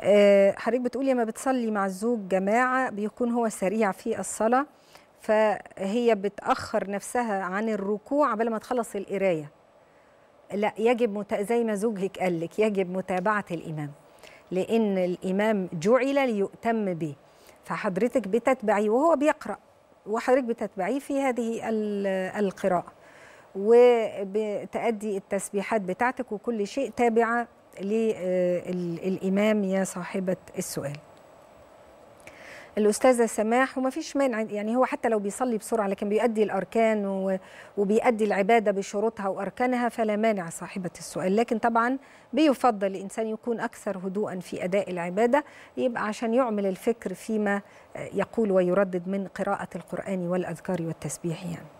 آه، حضرتك بتقولي لما بتصلي مع الزوج جماعه بيكون هو سريع في الصلاه فهي بتاخر نفسها عن الركوع قبل ما تخلص القرايه لا يجب مت... زي ما زوجك قال لك يجب متابعه الامام لان الامام جعل ليؤتم به فحضرتك بتتبعيه وهو بيقرا وحضرتك بتتبعيه في هذه القراءه وبتأدي التسبيحات بتاعتك وكل شيء تابعه للإمام آه، يا صاحبة السؤال الاستاذه سماح وما فيش مانع يعني هو حتى لو بيصلي بسرعه لكن بيؤدي الاركان وبيؤدي العباده بشروطها واركانها فلا مانع صاحبه السؤال لكن طبعا بيفضل الانسان يكون اكثر هدوءا في اداء العباده يبقى عشان يعمل الفكر فيما يقول ويردد من قراءه القران والاذكار والتسبيح يعني